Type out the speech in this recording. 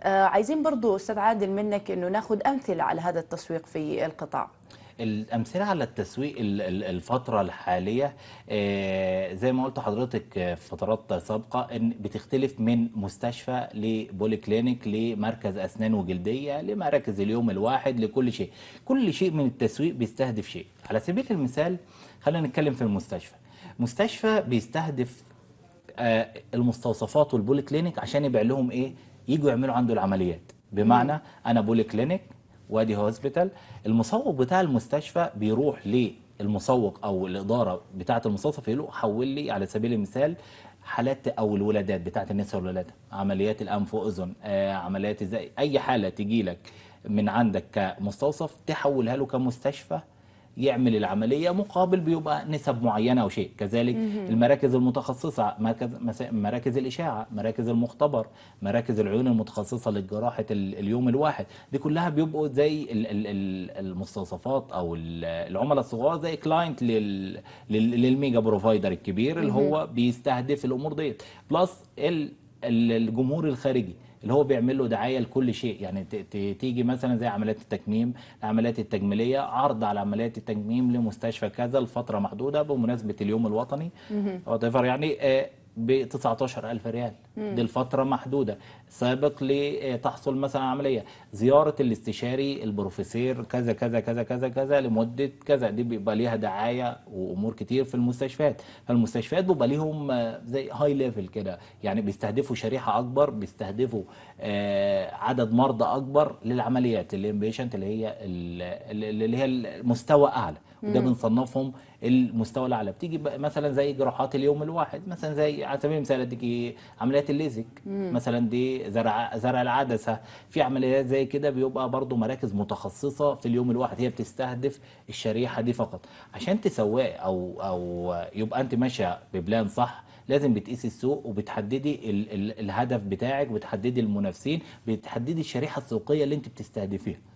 آه عايزين برضو استاذ عادل منك انه ناخد امثله على هذا التسويق في القطاع الأمثلة على التسويق الفترة الحالية آه، زي ما قلت حضرتك في فترات سابقة إن بتختلف من مستشفى لبولي كلينيك لمركز أسنان وجلدية لمراكز اليوم الواحد لكل شيء كل شيء من التسويق بيستهدف شيء على سبيل المثال خلينا نتكلم في المستشفى مستشفى بيستهدف آه، المستوصفات والبولي كلينيك عشان يبيع لهم ايه يجوا يعملوا عنده العمليات بمعنى انا بولي كلينيك وادي هوسبيتال المسوق بتاع المستشفى بيروح للمسوق او الاداره بتاعه المستوصف يقول له حول لي على سبيل المثال حالات او الولادات بتاعه النساء والولاده عمليات الانف واذن آه عمليات زي اي حاله تجي لك من عندك كمستوصف تحولها له كمستشفى يعمل العمليه مقابل بيبقى نسب معينه او شيء كذلك المراكز المتخصصه مركز مراكز الاشاعه مراكز المختبر مراكز العيون المتخصصه لجراحه اليوم الواحد دي كلها بيبقوا زي المستوصفات او العملاء الصغار زي كلاينت للميجا بروفايدر الكبير اللي هو بيستهدف الامور ديت بلس الجمهور الخارجي اللي هو بيعمل له دعايه لكل شيء يعني تيجي مثلا زي عمليات التكميم العمليات التجميليه عرض على عمليات التجميم لمستشفى كذا لفتره محدوده بمناسبه اليوم الوطني وات يعني آه، ب 19000 ريال دي الفترة محدودة سابق لتحصل آه، مثلا عملية زيارة الاستشاري البروفيسير كذا كذا كذا كذا كذا لمدة كذا دي بيبقى ليها دعاية وأمور كتير في المستشفيات فالمستشفيات بيبقى ليهم آه، زي هاي ليفل كده يعني بيستهدفوا شريحة أكبر بيستهدفوا آه، عدد مرضى أكبر للعمليات اللي هي اللي هي المستوى أعلى وده بنصنفهم المستوى الاعلى بتيجي مثلا زي جراحات اليوم الواحد مثلا زي على سبيل المثال اديكي عمليات الليزك مثلا دي زرع زرع العدسه في عمليات زي كده بيبقى برضو مراكز متخصصه في اليوم الواحد هي بتستهدف الشريحه دي فقط عشان تسوق او او يبقى انت ماشيه ببلان صح لازم بتقيسي السوق وبتحددي ال ال الهدف بتاعك وبتحددي المنافسين بتحددي الشريحه السوقيه اللي انت بتستهدفيها